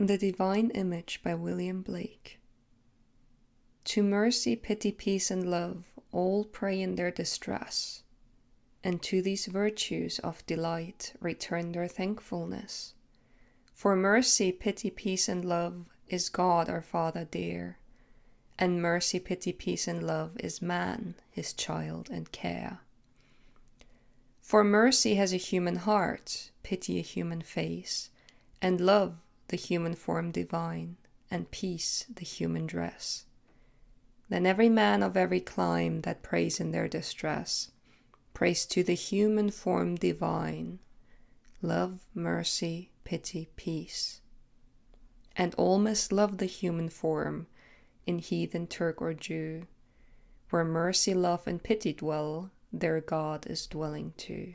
The Divine Image by William Blake. To mercy, pity, peace, and love, all pray in their distress, and to these virtues of delight return their thankfulness. For mercy, pity, peace, and love is God our Father dear, and mercy, pity, peace, and love is man, his child and care. For mercy has a human heart, pity a human face, and love the human form divine, and peace the human dress. Then every man of every clime that prays in their distress, prays to the human form divine, love, mercy, pity, peace. And all must love the human form in heathen Turk or Jew, where mercy, love, and pity dwell, their God is dwelling too.